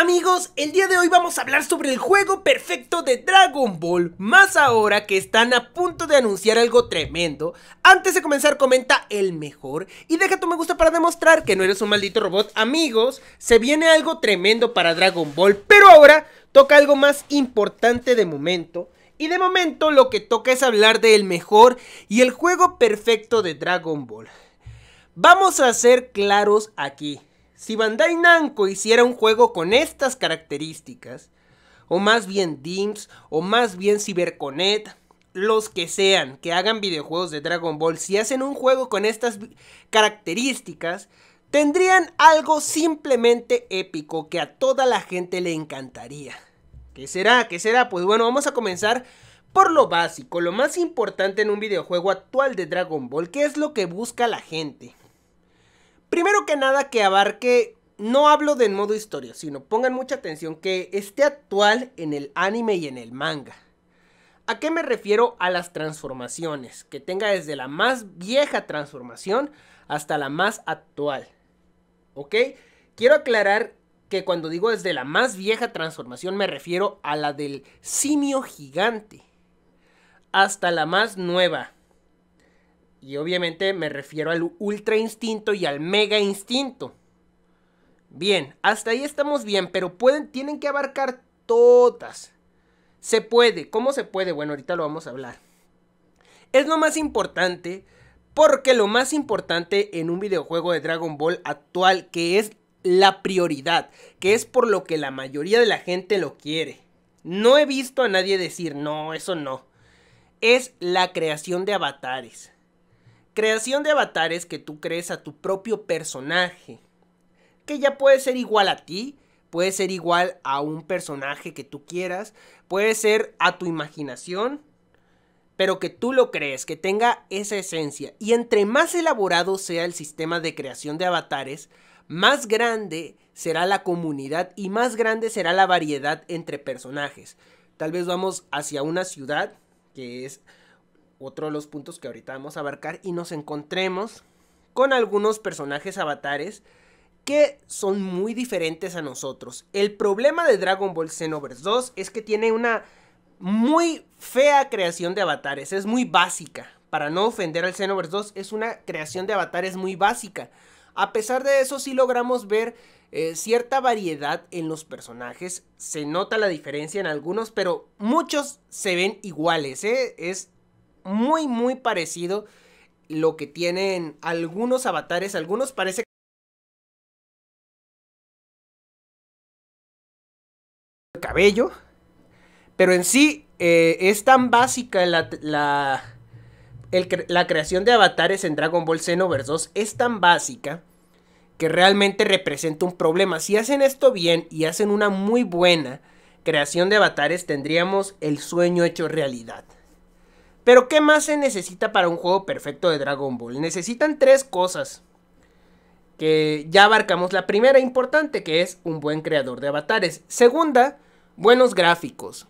Amigos, el día de hoy vamos a hablar sobre el juego perfecto de Dragon Ball, más ahora que están a punto de anunciar algo tremendo. Antes de comenzar comenta el mejor y deja tu me gusta para demostrar que no eres un maldito robot. Amigos, se viene algo tremendo para Dragon Ball, pero ahora toca algo más importante de momento. Y de momento lo que toca es hablar del mejor y el juego perfecto de Dragon Ball. Vamos a ser claros aquí. Si Bandai Namco hiciera un juego con estas características, o más bien DIMS, o más bien CyberConnect, los que sean que hagan videojuegos de Dragon Ball, si hacen un juego con estas características, tendrían algo simplemente épico que a toda la gente le encantaría. ¿Qué será? ¿Qué será? Pues bueno, vamos a comenzar por lo básico, lo más importante en un videojuego actual de Dragon Ball, que es lo que busca la gente? Primero que nada que abarque, no hablo de modo historia, sino pongan mucha atención que esté actual en el anime y en el manga. ¿A qué me refiero? A las transformaciones, que tenga desde la más vieja transformación hasta la más actual. ¿Ok? Quiero aclarar que cuando digo desde la más vieja transformación me refiero a la del simio gigante hasta la más nueva, y obviamente me refiero al ultra instinto y al mega instinto. Bien, hasta ahí estamos bien, pero pueden, tienen que abarcar todas. Se puede, ¿cómo se puede? Bueno, ahorita lo vamos a hablar. Es lo más importante, porque lo más importante en un videojuego de Dragon Ball actual, que es la prioridad, que es por lo que la mayoría de la gente lo quiere. No he visto a nadie decir, no, eso no. Es la creación de avatares. Creación de avatares que tú crees a tu propio personaje. Que ya puede ser igual a ti, puede ser igual a un personaje que tú quieras, puede ser a tu imaginación, pero que tú lo crees, que tenga esa esencia. Y entre más elaborado sea el sistema de creación de avatares, más grande será la comunidad y más grande será la variedad entre personajes. Tal vez vamos hacia una ciudad que es otro de los puntos que ahorita vamos a abarcar y nos encontremos con algunos personajes avatares que son muy diferentes a nosotros. El problema de Dragon Ball Xenoverse 2 es que tiene una muy fea creación de avatares, es muy básica. Para no ofender al Xenoverse 2, es una creación de avatares muy básica. A pesar de eso, sí logramos ver eh, cierta variedad en los personajes. Se nota la diferencia en algunos, pero muchos se ven iguales. ¿eh? Es muy, muy parecido lo que tienen algunos avatares. Algunos parece cabello. Pero en sí eh, es tan básica la, la, creación de avatares en Dragon Ball Xenoverse 2. Es tan básica que realmente representa un problema. Si hacen esto bien y hacen una muy buena creación de avatares, tendríamos el sueño hecho realidad. Pero ¿qué más se necesita para un juego perfecto de Dragon Ball? Necesitan tres cosas. Que ya abarcamos la primera importante, que es un buen creador de avatares. Segunda, buenos gráficos.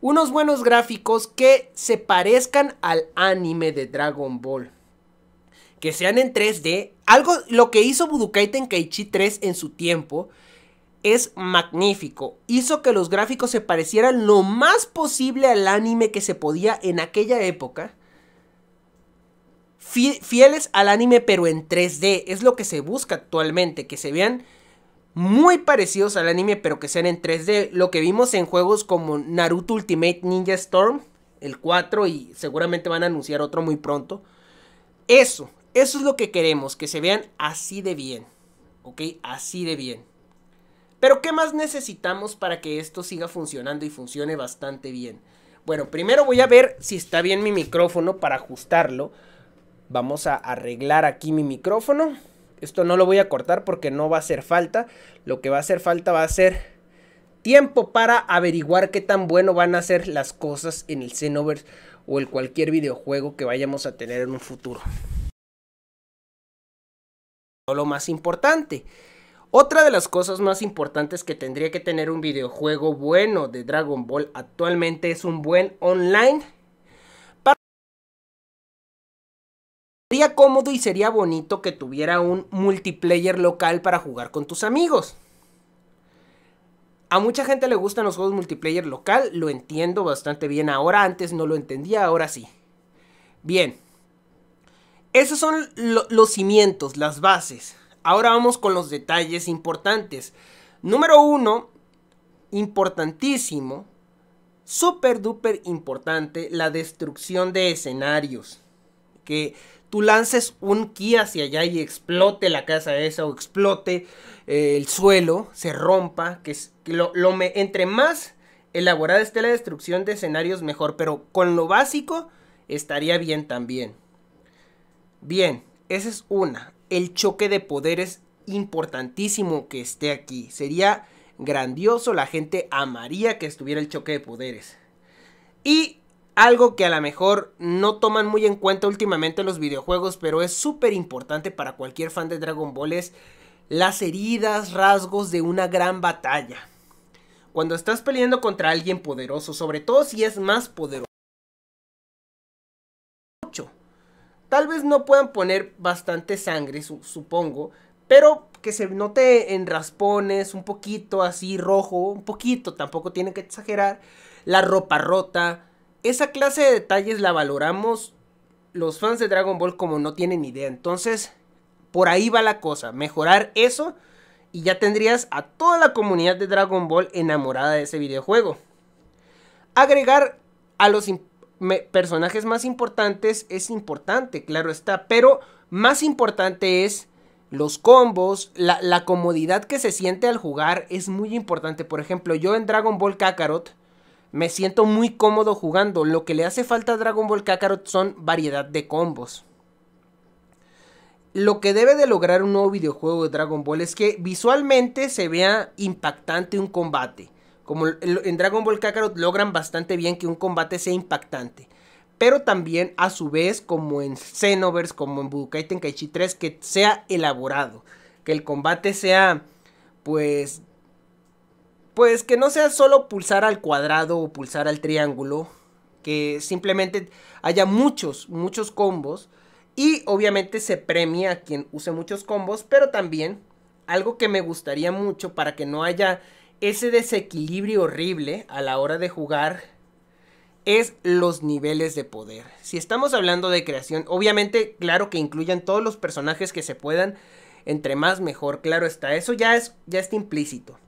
Unos buenos gráficos que se parezcan al anime de Dragon Ball. Que sean en 3D. Algo, lo que hizo Budokai Tenkaichi 3 en su tiempo es magnífico. Hizo que los gráficos se parecieran lo más posible al anime que se podía en aquella época. Fieles al anime pero en 3D. Es lo que se busca actualmente. Que se vean muy parecidos al anime pero que sean en 3D. Lo que vimos en juegos como Naruto Ultimate Ninja Storm. El 4 y seguramente van a anunciar otro muy pronto. Eso. Eso es lo que queremos. Que se vean así de bien. ¿Ok? Así de bien. Pero ¿qué más necesitamos para que esto siga funcionando y funcione bastante bien? Bueno, primero voy a ver si está bien mi micrófono para ajustarlo. Vamos a arreglar aquí mi micrófono. Esto no lo voy a cortar porque no va a hacer falta. Lo que va a hacer falta va a ser tiempo para averiguar qué tan bueno van a ser las cosas en el Xenoverse o en cualquier videojuego que vayamos a tener en un futuro. Lo más importante. Otra de las cosas más importantes que tendría que tener un videojuego bueno de Dragon Ball actualmente es un buen online. Sería cómodo y sería bonito que tuviera un multiplayer local para jugar con tus amigos. A mucha gente le gustan los juegos multiplayer local, lo entiendo bastante bien ahora, antes no lo entendía, ahora sí. Bien, esos son los cimientos, las bases. Ahora vamos con los detalles importantes. Número uno, importantísimo, súper duper importante, la destrucción de escenarios. Que tú lances un ki hacia allá y explote la casa esa o explote eh, el suelo, se rompa, que, lo, entre más elaborada esté la destrucción de escenarios mejor, pero con lo básico estaría bien también. Bien, esa es una el choque de poderes importantísimo que esté aquí. Sería grandioso, la gente amaría que estuviera el choque de poderes. Y algo que a lo mejor no toman muy en cuenta últimamente los videojuegos, pero es súper importante para cualquier fan de Dragon Ball es las heridas, rasgos de una gran batalla. Cuando estás peleando contra alguien poderoso, sobre todo si es más poderoso, Tal vez no puedan poner bastante sangre, supongo, pero que se note en raspones, un poquito así rojo, un poquito, tampoco tiene que exagerar. La ropa rota, esa clase de detalles la valoramos los fans de Dragon Ball como no tienen idea. Entonces, por ahí va la cosa, mejorar eso y ya tendrías a toda la comunidad de Dragon Ball enamorada de ese videojuego. Agregar a los personajes más importantes es importante, claro está, pero más importante es los combos, la, la, comodidad que se siente al jugar es muy importante. Por ejemplo, yo en Dragon Ball Kakarot me siento muy cómodo jugando. Lo que le hace falta a Dragon Ball Kakarot son variedad de combos. Lo que debe de lograr un nuevo videojuego de Dragon Ball es que visualmente se vea impactante un combate. Como en Dragon Ball Kakarot logran bastante bien que un combate sea impactante. Pero también a su vez como en Xenoverse, como en Budokai Tenkaichi 3, que sea elaborado. Que el combate sea pues... Pues que no sea solo pulsar al cuadrado o pulsar al triángulo. Que simplemente haya muchos, muchos combos. Y obviamente se premia a quien use muchos combos, pero también algo que me gustaría mucho para que no haya ese desequilibrio horrible a la hora de jugar es los niveles de poder. Si estamos hablando de creación, obviamente, claro que incluyan todos los personajes que se puedan, entre más mejor, claro está, eso ya es ya está implícito.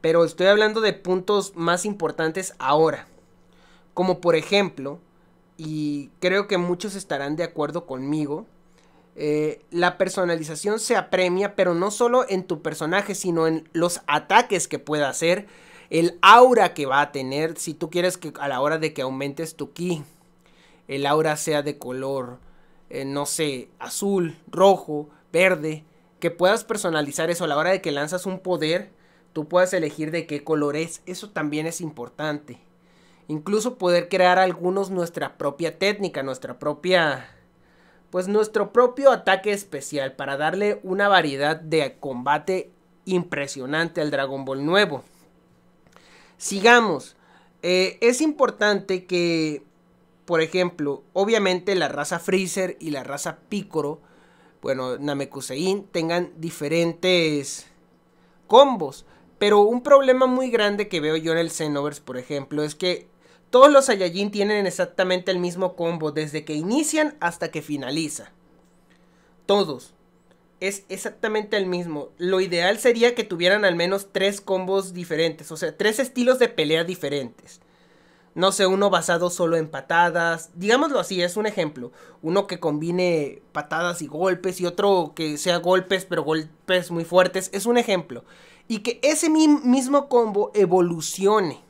Pero estoy hablando de puntos más importantes ahora. Como por ejemplo, y creo que muchos estarán de acuerdo conmigo, eh, la personalización se apremia, pero no solo en tu personaje, sino en los ataques que pueda hacer, el aura que va a tener, si tú quieres que a la hora de que aumentes tu ki, el aura sea de color, eh, no sé, azul, rojo, verde, que puedas personalizar eso a la hora de que lanzas un poder, tú puedas elegir de qué color es, eso también es importante. Incluso poder crear algunos nuestra propia técnica, nuestra propia pues nuestro propio ataque especial para darle una variedad de combate impresionante al Dragon Ball nuevo. Sigamos. Eh, es importante que, por ejemplo, obviamente la raza Freezer y la raza Picoro, bueno, Namekusein, tengan diferentes combos. Pero un problema muy grande que veo yo en el Xenoverse, por ejemplo, es que todos los Saiyajin tienen exactamente el mismo combo desde que inician hasta que finaliza. Todos. Es exactamente el mismo. Lo ideal sería que tuvieran al menos tres combos diferentes, o sea, tres estilos de pelea diferentes. No sé, uno basado solo en patadas, digámoslo así, es un ejemplo. Uno que combine patadas y golpes y otro que sea golpes pero golpes muy fuertes, es un ejemplo. Y que ese mismo combo evolucione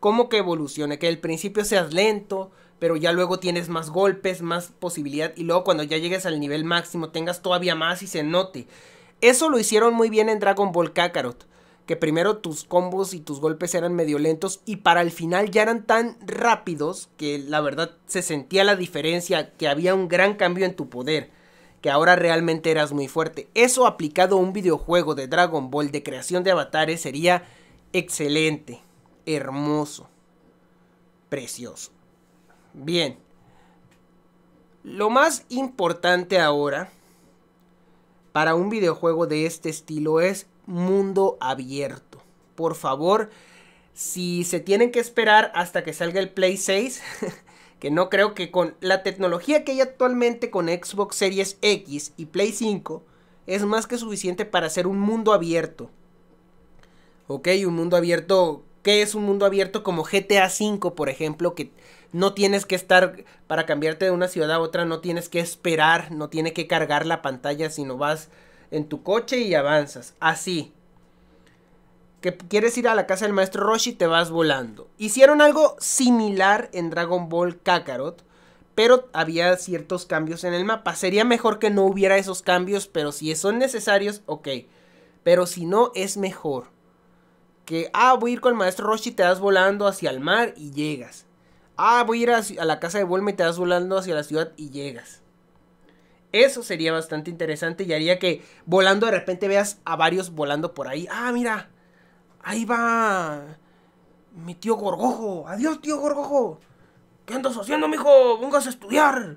cómo que evolucione, que al principio seas lento, pero ya luego tienes más golpes, más posibilidad, y luego cuando ya llegues al nivel máximo tengas todavía más y se note. Eso lo hicieron muy bien en Dragon Ball Kakarot, que primero tus combos y tus golpes eran medio lentos y para el final ya eran tan rápidos que la verdad se sentía la diferencia, que había un gran cambio en tu poder que ahora realmente eras muy fuerte. Eso aplicado a un videojuego de Dragon Ball de creación de avatares sería excelente hermoso, precioso. Bien, lo más importante ahora para un videojuego de este estilo es mundo abierto. Por favor, si se tienen que esperar hasta que salga el Play 6, que no creo que con la tecnología que hay actualmente con Xbox Series X y Play 5, es más que suficiente para hacer un mundo abierto. Ok, un mundo abierto es un mundo abierto como GTA V, por ejemplo, que no tienes que estar, para cambiarte de una ciudad a otra, no tienes que esperar, no tienes que cargar la pantalla, sino vas en tu coche y avanzas. Así. Que quieres ir a la casa del maestro Roshi, te vas volando. Hicieron algo similar en Dragon Ball Kakarot, pero había ciertos cambios en el mapa. Sería mejor que no hubiera esos cambios, pero si son necesarios, ok. Pero si no, es mejor que, ah, voy a ir con el maestro Roshi, te das volando hacia el mar y llegas. Ah, voy a ir a, la casa de Bulma y te das volando hacia la ciudad y llegas. Eso sería bastante interesante y haría que volando de repente veas a varios volando por ahí. Ah, mira, ahí va mi tío Gorgojo. Adiós, tío Gorgojo. ¿Qué andas haciendo, mijo? Vengas a estudiar.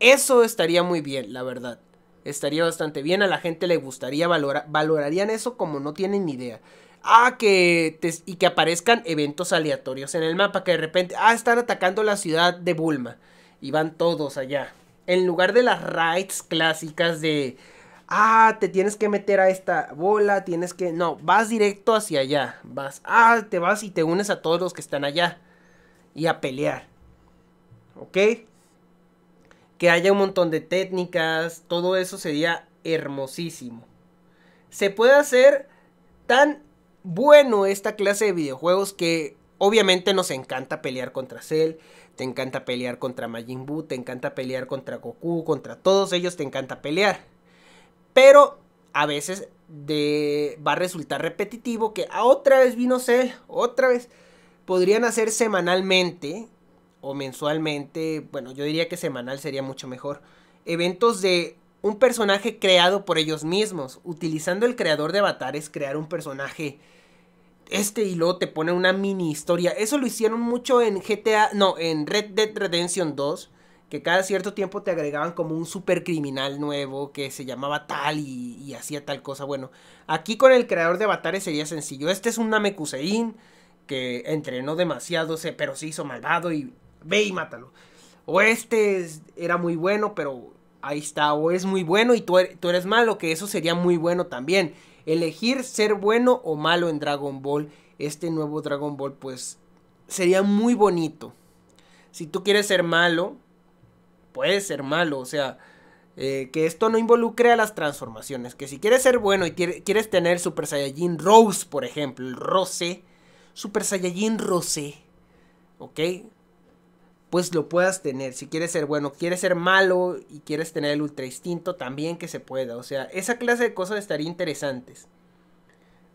Eso estaría muy bien, la verdad. Estaría bastante bien, a la gente le gustaría, valorar. valorarían eso como no tienen ni idea ah, que y que aparezcan eventos aleatorios en el mapa, que de repente, ah, están atacando la ciudad de Bulma y van todos allá. En lugar de las raids clásicas de, ah, te tienes que meter a esta bola, tienes que, no, vas directo hacia allá, vas, ah, te vas y te unes a todos los que están allá y a pelear. ¿Ok? Que haya un montón de técnicas, todo eso sería hermosísimo. Se puede hacer tan bueno esta clase de videojuegos que obviamente nos encanta pelear contra Cell, te encanta pelear contra Majin Buu, te encanta pelear contra Goku, contra todos ellos te encanta pelear. Pero a veces de, va a resultar repetitivo que ah, otra vez vino Cell, otra vez podrían hacer semanalmente o mensualmente, bueno, yo diría que semanal sería mucho mejor. Eventos de un personaje creado por ellos mismos. Utilizando el creador de avatares, crear un personaje. Este hilo te pone una mini historia. Eso lo hicieron mucho en GTA. No, en Red Dead Redemption 2. Que cada cierto tiempo te agregaban como un criminal nuevo que se llamaba tal y, hacía tal cosa. Bueno, aquí con el creador de avatares sería sencillo. Este es un Namekusein que entrenó demasiado, pero se hizo malvado y ve y mátalo. O este era muy bueno, pero ahí está, o es muy bueno y tú eres, tú eres malo, que eso sería muy bueno también. Elegir ser bueno o malo en Dragon Ball, este nuevo Dragon Ball, pues sería muy bonito. Si tú quieres ser malo, puedes ser malo, o sea, eh, que esto no involucre a las transformaciones. Que si quieres ser bueno y quieres tener Super Saiyajin Rose, por ejemplo, el Rose, Super Saiyajin Rose, ¿ok? pues lo puedas tener. Si quieres ser bueno, quieres ser malo y quieres tener el ultra instinto, también que se pueda. O sea, esa clase de cosas estaría interesantes.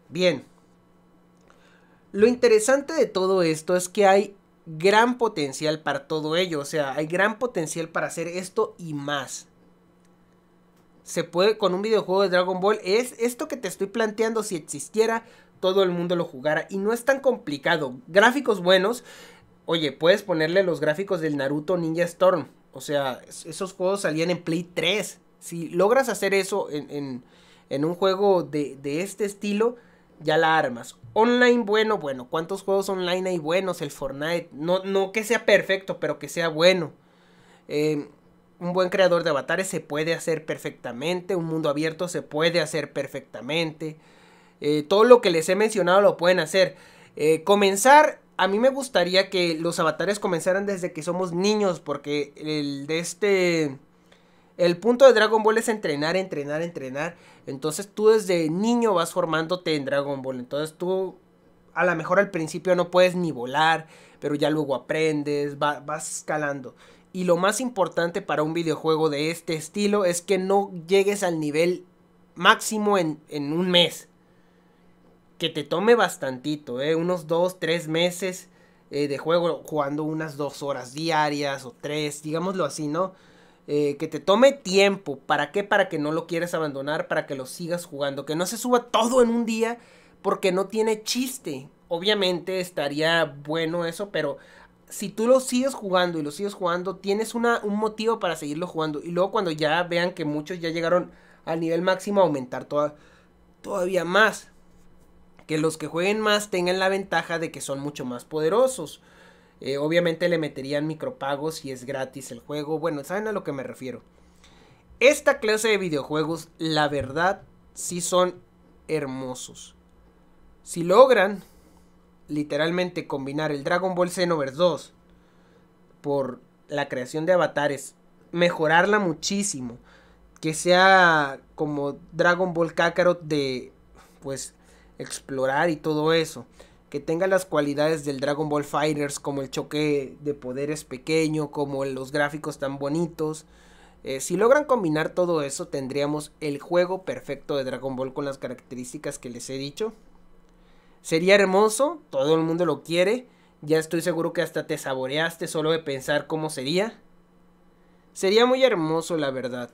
Bien. Lo interesante de todo esto es que hay gran potencial para todo ello. O sea, hay gran potencial para hacer esto y más. Se puede con un videojuego de Dragon Ball. Es esto que te estoy planteando. Si existiera, todo el mundo lo jugara. Y no es tan complicado. Gráficos buenos oye, puedes ponerle los gráficos del Naruto Ninja Storm. O sea, esos juegos salían en Play 3. Si logras hacer eso en, un juego de, este estilo, ya la armas. Online bueno, bueno. ¿Cuántos juegos online hay buenos? El Fortnite. No, no que sea perfecto, pero que sea bueno. Em, un buen creador de avatares se puede hacer perfectamente. Un mundo abierto se puede hacer perfectamente. Eh, todo lo que les he mencionado lo pueden hacer. Eh, comenzar a mí me gustaría que los avatares comenzaran desde que somos niños, porque el de este... El punto de Dragon Ball es entrenar, entrenar, entrenar. Entonces tú desde niño vas formándote en Dragon Ball. Entonces tú a lo mejor al principio no puedes ni volar, pero ya luego aprendes, vas escalando. Y lo más importante para un videojuego de este estilo es que no llegues al nivel máximo en un mes que te tome bastantito, ¿eh? unos dos, tres meses eh, de juego jugando unas dos horas diarias o tres, digámoslo así, ¿no? Eh, que te tome tiempo, ¿para qué? Para que no lo quieras abandonar, para que lo sigas jugando, que no se suba todo en un día porque no tiene chiste. Obviamente estaría bueno eso, pero si tú lo sigues jugando y lo sigues jugando, tienes una, un motivo para seguirlo jugando. Y luego cuando ya vean que muchos ya llegaron al nivel máximo, aumentar todavía más que los que jueguen más tengan la ventaja de que son mucho más poderosos. Eh, obviamente le meterían micropagos si es gratis el juego. Bueno, saben a lo que me refiero. Esta clase de videojuegos, la verdad, sí son hermosos. Si logran, literalmente, combinar el Dragon Ball Xenoverse 2 por la creación de avatares, mejorarla muchísimo, que sea como Dragon Ball Kakarot de, pues, explorar y todo eso. Que tenga las cualidades del Dragon Ball Fighters, como el choque de poderes pequeño, como los gráficos tan bonitos. Eh, si logran combinar todo eso, tendríamos el juego perfecto de Dragon Ball con las características que les he dicho. Sería hermoso, todo el mundo lo quiere. Ya estoy seguro que hasta te saboreaste solo de pensar cómo sería. Sería muy hermoso, la verdad.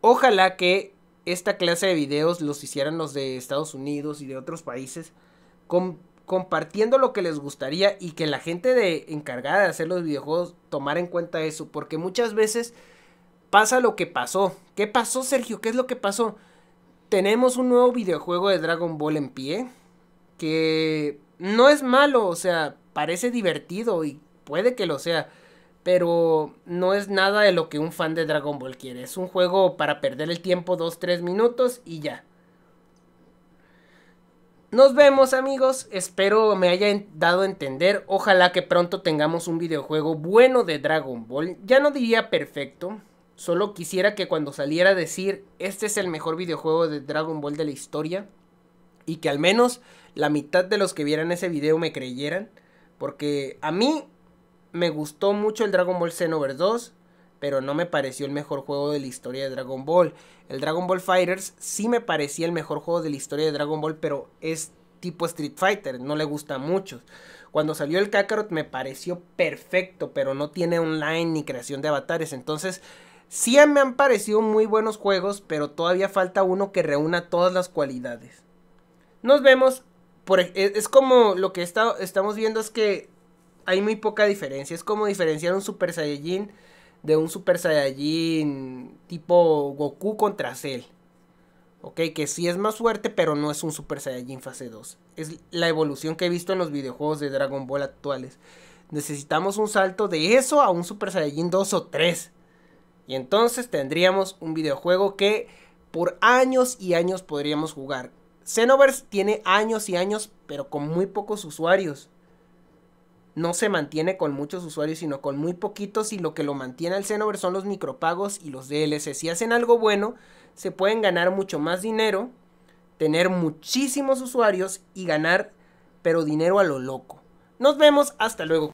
Ojalá que esta clase de videos los hicieran los de Estados Unidos y de otros países, compartiendo lo que les gustaría y que la gente de, encargada de hacer los videojuegos tomara en cuenta eso, porque muchas veces pasa lo que pasó. ¿Qué pasó, Sergio? ¿Qué es lo que pasó? Tenemos un nuevo videojuego de Dragon Ball en pie, que no es malo, o sea, parece divertido y puede que lo sea, pero no es nada de lo que un fan de Dragon Ball quiere. Es un juego para perder el tiempo 2-3 minutos y ya. Nos vemos amigos, espero me haya dado a entender, ojalá que pronto tengamos un videojuego bueno de Dragon Ball, ya no diría perfecto, solo quisiera que cuando saliera a decir este es el mejor videojuego de Dragon Ball de la historia y que al menos la mitad de los que vieran ese video me creyeran, porque a mí me gustó mucho el Dragon Ball Xenoverse 2, pero no me pareció el mejor juego de la historia de Dragon Ball. El Dragon Ball Fighters sí me parecía el mejor juego de la historia de Dragon Ball, pero es tipo Street Fighter, no le gusta mucho. Cuando salió el Kakarot me pareció perfecto, pero no tiene online ni creación de avatares, entonces sí me han parecido muy buenos juegos, pero todavía falta uno que reúna todas las cualidades. Nos vemos por, e, es como lo que estamos viendo es que hay muy poca diferencia. Es como diferenciar un Super Saiyajin de un Super Saiyajin tipo Goku contra Cell. Ok, que sí es más fuerte, pero no es un Super Saiyajin fase 2. Es la evolución que he visto en los videojuegos de Dragon Ball actuales. Necesitamos un salto de eso a un Super Saiyajin 2 o 3. Y entonces tendríamos un videojuego que por años y años podríamos jugar. Xenoverse tiene años y años, pero con muy pocos usuarios no se mantiene con muchos usuarios, sino con muy poquitos y lo que lo mantiene al Xenoverse son los micropagos y los DLC. Si hacen algo bueno, se pueden ganar mucho más dinero, tener muchísimos usuarios y ganar, pero dinero a lo loco. Nos vemos, hasta luego.